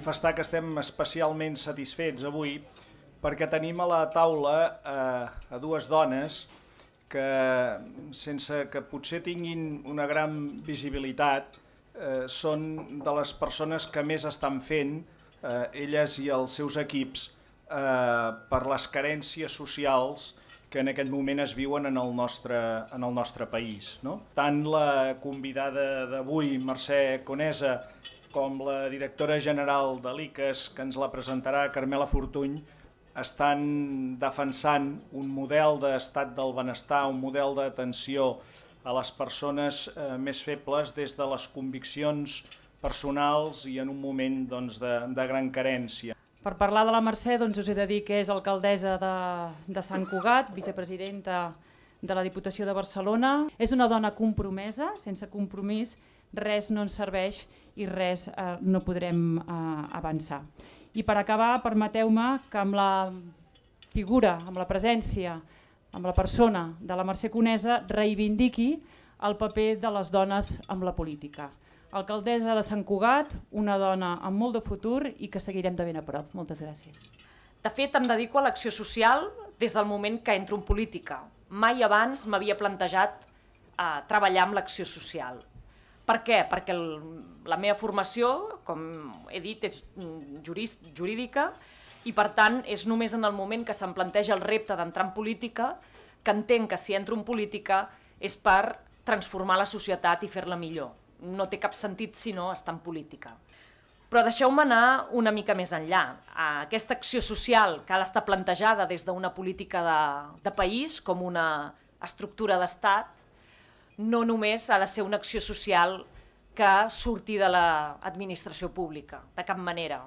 manifestar que estem especialment satisfets avui perquè tenim a la taula eh, a dues dones que, sense que potser tinguin una gran visibilitat, eh, són de les persones que més estan fent, eh, elles i els seus equips, eh, per les carències socials que en aquest moment es viuen en el nostre, en el nostre país. No? Tant la convidada d'avui, Mercè Conesa, com la directora general de l'ICAS, e que ens la presentarà Carmela Fortuny, estan defensant un model d'estat del benestar, un model d'atenció a les persones eh, més febles des de les conviccions personals i en un moment doncs, de, de gran carència. Per parlar de la Mercè, doncs, us he de dir que és alcaldessa de, de Sant Cugat, vicepresidenta de la Diputació de Barcelona. És una dona compromesa, sense compromís, res no ens serveix i res eh, no podrem eh, avançar. I per acabar, permeteu-me que amb la figura, amb la presència, amb la persona de la Mercè Conesa reivindiqui el paper de les dones amb la política. Alcaldessa de Sant Cugat, una dona amb molt de futur i que seguirem de ben a prop. Moltes gràcies. De fet, em dedico a l'acció social des del moment que entro en política. Mai abans m'havia plantejat eh, treballar amb l'acció social. Per què? Perquè el, la meva formació, com he dit, és mm, jurist, jurídica i per tant és només en el moment que se'm planteja el repte d'entrar en política que entenc que si entro en política és per transformar la societat i fer-la millor. No té cap sentit si no estar en política. Però deixeu-me anar una mica més enllà. Aquesta acció social que ha d'estar plantejada des d'una política de, de país, com una estructura d'estat, no només ha de ser una acció social que surti de l'administració pública, de cap manera.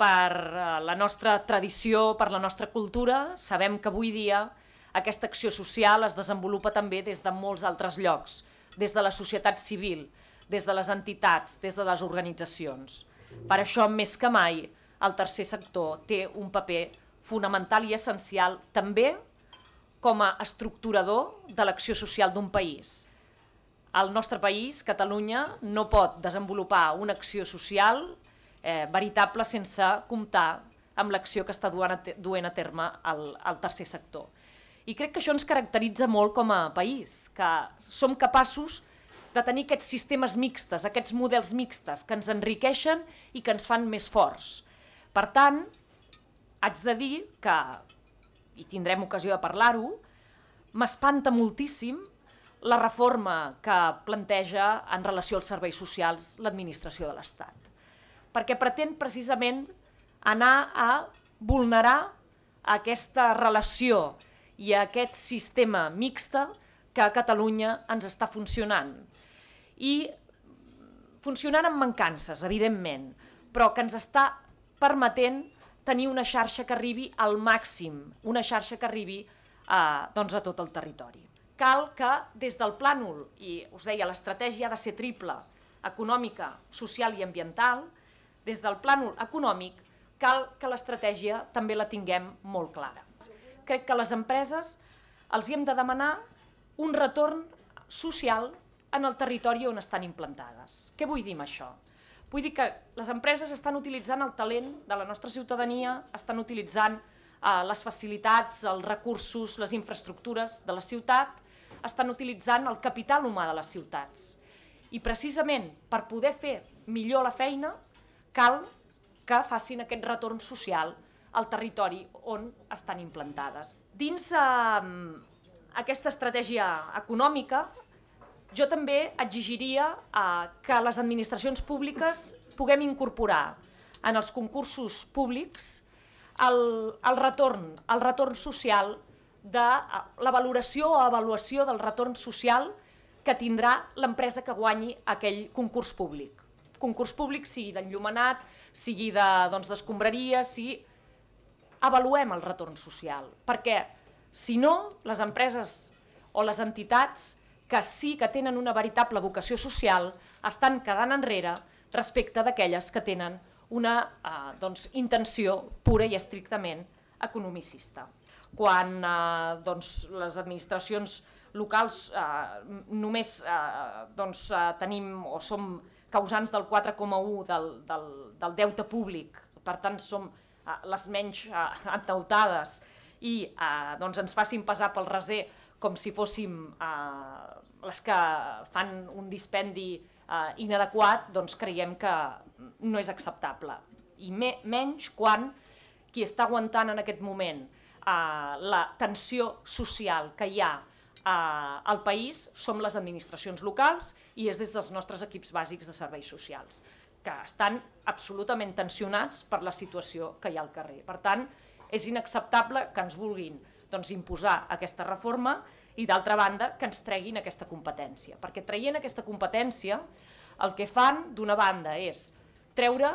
Per eh, la nostra tradició, per la nostra cultura, sabem que avui dia aquesta acció social es desenvolupa també des de molts altres llocs, des de la societat civil, des de les entitats, des de les organitzacions. Per això, més que mai, el tercer sector té un paper fonamental i essencial també com a estructurador de l'acció social d'un país. El nostre país, Catalunya, no pot desenvolupar una acció social eh, veritable sense comptar amb l'acció que està duent a, duent a terme el, el tercer sector. I crec que això ens caracteritza molt com a país, que som capaços de tenir aquests sistemes mixtes, aquests models mixtes, que ens enriqueixen i que ens fan més forts. Per tant, haig de dir que i tindrem ocasió de parlar-ho, m'espanta moltíssim la reforma que planteja en relació als serveis socials l'administració de l'Estat. Perquè pretén precisament anar a vulnerar aquesta relació i aquest sistema mixte que a Catalunya ens està funcionant. I funcionant amb mancances, evidentment, però que ens està permetent tenir una xarxa que arribi al màxim, una xarxa que arribi a, eh, doncs a tot el territori. Cal que des del plànol, i us deia, l'estratègia ha de ser triple, econòmica, social i ambiental, des del plànol econòmic cal que l'estratègia també la tinguem molt clara. Crec que les empreses els hi hem de demanar un retorn social en el territori on estan implantades. Què vull dir amb això? Vull dir que les empreses estan utilitzant el talent de la nostra ciutadania, estan utilitzant eh, les facilitats, els recursos, les infraestructures de la ciutat, estan utilitzant el capital humà de les ciutats. I precisament per poder fer millor la feina cal que facin aquest retorn social al territori on estan implantades. Dins eh, aquesta estratègia econòmica jo també exigiria eh, que les administracions públiques puguem incorporar en els concursos públics el, el retorn, el retorn social de eh, la valoració o avaluació del retorn social que tindrà l'empresa que guanyi aquell concurs públic. Concurs públic sigui d'enllumenat, sigui d'escombraria, de, doncs, sigui... Avaluem el retorn social, perquè si no, les empreses o les entitats que sí que tenen una veritable vocació social estan quedant enrere respecte d'aquelles que tenen una eh, doncs, intenció pura i estrictament economicista. Quan eh, doncs, les administracions locals eh, només eh, doncs, eh, tenim o som causants del 4,1 del, del, del deute públic, per tant som eh, les menys eh, endeutades i eh, doncs, ens facin passar pel reser com si fóssim eh, les que fan un dispendi eh, inadequat, doncs creiem que no és acceptable. I me menys quan qui està aguantant en aquest moment eh, la tensió social que hi ha eh, al país som les administracions locals i és des dels nostres equips bàsics de serveis socials, que estan absolutament tensionats per la situació que hi ha al carrer. Per tant, és inacceptable que ens vulguin doncs, imposar aquesta reforma i d'altra banda que ens treguin aquesta competència, perquè traient aquesta competència el que fan d'una banda és treure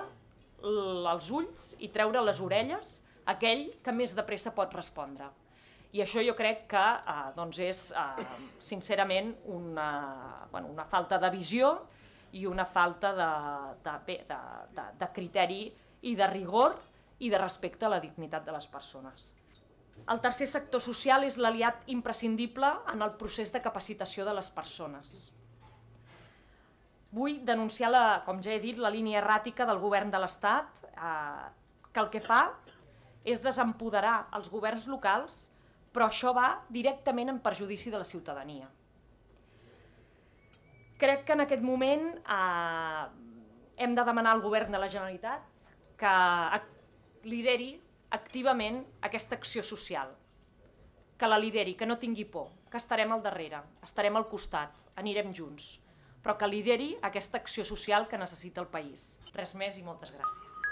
els ulls i treure les orelles aquell que més de pressa pot respondre. I això jo crec que eh, doncs és, eh, sincerament, una, bueno, una falta de visió i una falta de, de, bé, de, de, de criteri i de rigor i de respecte a la dignitat de les persones. El tercer sector social és l'aliat imprescindible en el procés de capacitació de les persones. Vull denunciar, la, com ja he dit, la línia erràtica del govern de l'Estat, eh, que el que fa és desempoderar els governs locals, però això va directament en perjudici de la ciutadania. Crec que en aquest moment eh, hem de demanar al govern de la Generalitat que lideri activament aquesta acció social, que la lideri, que no tingui por, que estarem al darrere, estarem al costat, anirem junts, però que lideri aquesta acció social que necessita el país. Res més i moltes gràcies.